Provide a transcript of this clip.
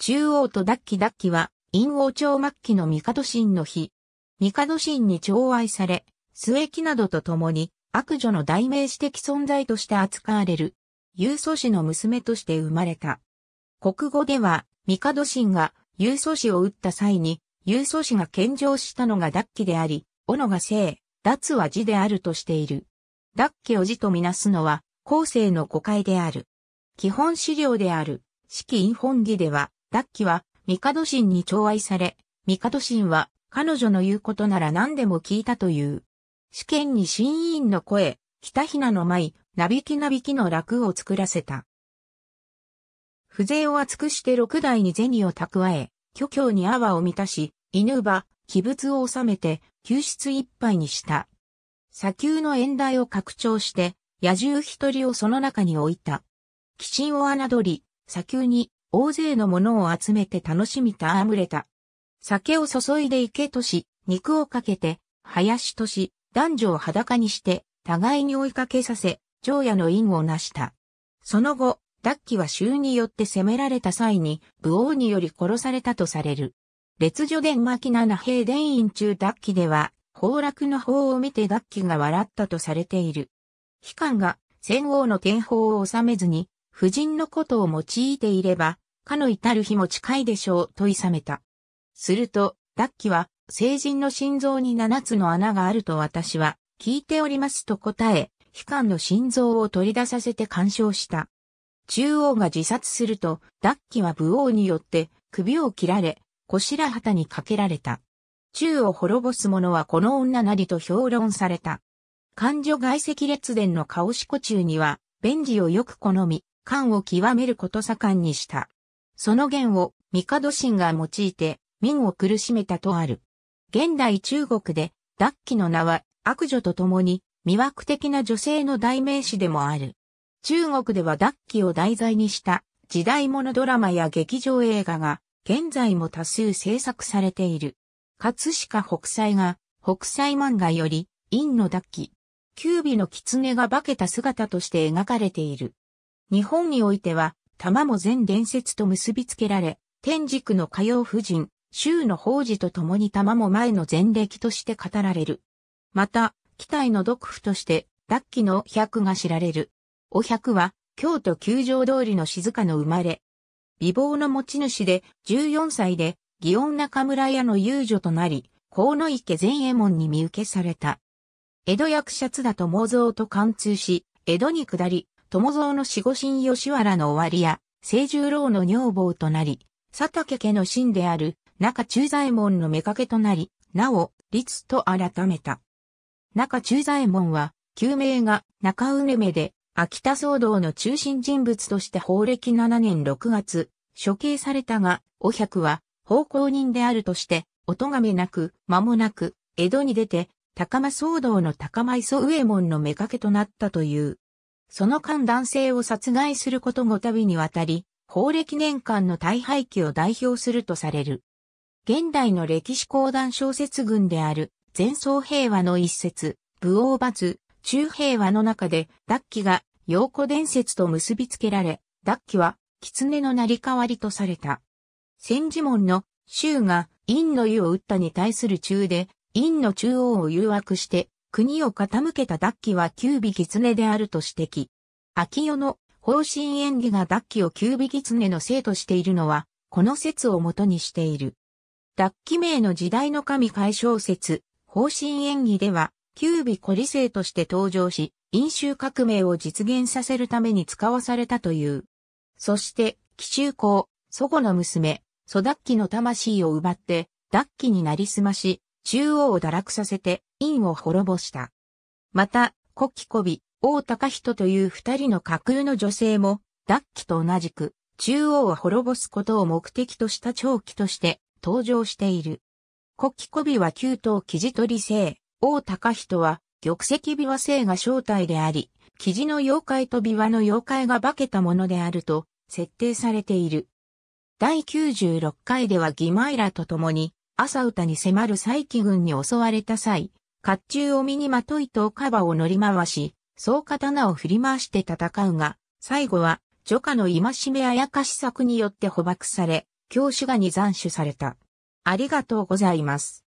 中央と脱起脱起は、陰王朝末期の帝神の日。帝神に寵愛され、末期などと共に、悪女の代名詞的存在として扱われる、有祖氏の娘として生まれた。国語では、帝神が有祖氏を撃った際に、有祖氏が献上したのが脱起であり、斧が生、脱は字であるとしている。脱起を字とみなすのは、後世の誤解である。基本資料である、四季日本義では、ダッキは、帝神に寵愛され、帝神は、彼女の言うことなら何でも聞いたという。試験に新委員の声、北ひなの舞、なびきなびきの楽を作らせた。風情を厚くして六代に銭を蓄え、虚境に阿波を満たし、犬馬、鬼物を収めて、救出いっぱいにした。砂丘の縁台を拡張して、野獣一人をその中に置いた。鬼神を侮り、砂丘に大勢のものを集めて楽しみたあむれた。酒を注いで池とし、肉をかけて、林とし、男女を裸にして、互いに追いかけさせ、長夜の因を成した。その後、ダッキは衆によって攻められた際に、武王により殺されたとされる。列女伝巻七平伝院中ダッキでは、崩落の方を見てダッキが笑ったとされている。悲観が、戦王の天法を治めずに、夫人のことを用いていれば、かの至る日も近いでしょう、と諌めた。すると、ダッキは、成人の心臓に七つの穴があると私は、聞いておりますと答え、悲観の心臓を取り出させて干渉した。中央が自殺すると、ダッキは武王によって首を切られ、腰ら旗にかけられた。中を滅ぼす者はこの女なりと評論された。漢女外籍列伝の顔しこ中には、弁治をよく好み、官を極めること盛んにした。その言を帝神が用いて民を苦しめたとある。現代中国で脱気の名は悪女と共に魅惑的な女性の代名詞でもある。中国では脱気を題材にした時代物ドラマや劇場映画が現在も多数制作されている。葛飾北斎が北斎漫画より陰の脱気、九尾の狐が化けた姿として描かれている。日本においては、玉も全伝説と結びつけられ、天軸の火曜夫人、周の法事と共に玉も前の前歴として語られる。また、機体の独譜として、脱期のお百が知られる。お百は、京都球場通りの静かの生まれ。美貌の持ち主で、14歳で、祇園中村屋の遊女となり、河野池前衛門に見受けされた。江戸役者津田と妄蔵と貫通し、江戸に下り、友蔵の死後神吉原の終わりや、清十郎の女房となり、佐竹家の神である中中左衛門の妾となり、なお、律と改めた。中中左衛門は、旧名が中梅目で、秋田騒動の中心人物として法暦7年6月、処刑されたが、お百は、奉公人であるとして、お咎めなく、間もなく、江戸に出て、高間騒動の高間磯右衛門の妾となったという。その間男性を殺害することごたびにわたり、法暦年間の大廃棄を代表するとされる。現代の歴史講談小説群である、前奏平和の一節、武王罰、中平和の中で、脱ッが、陽子伝説と結びつけられ、脱ッは、狐の成り代わりとされた。千字門の、衆が、陰の湯を打ったに対する中で、陰の中央を誘惑して、国を傾けた脱ッキは九尾狐であると指摘。秋代の方針演技が脱ッキを九尾狐の生としているのは、この説をもとにしている。脱ッ名の時代の神解消説、方針演技では、九尾古理性として登場し、飲酒革命を実現させるために使わされたという。そして、奇襲公、祖母の娘、祖脱ッの魂を奪って、脱ッになりすまし、中央を堕落させて、院を滅ぼした。また、古希コビ、王高人という二人の架空の女性も、脱期と同じく、中央を滅ぼすことを目的とした長期として登場している。古希コビは旧東記事取り性、王高人は玉石琵琶性が正体であり、記事の妖怪と琵琶の妖怪が化けたものであると設定されている。第96回ではギマイラと共に朝歌に迫る佐伯軍に襲われた際、甲冑を身にまといとカバを乗り回し、そう刀を振り回して戦うが、最後は、ョカの戒めあやかし策によって捕獲され、教師がに斬首された。ありがとうございます。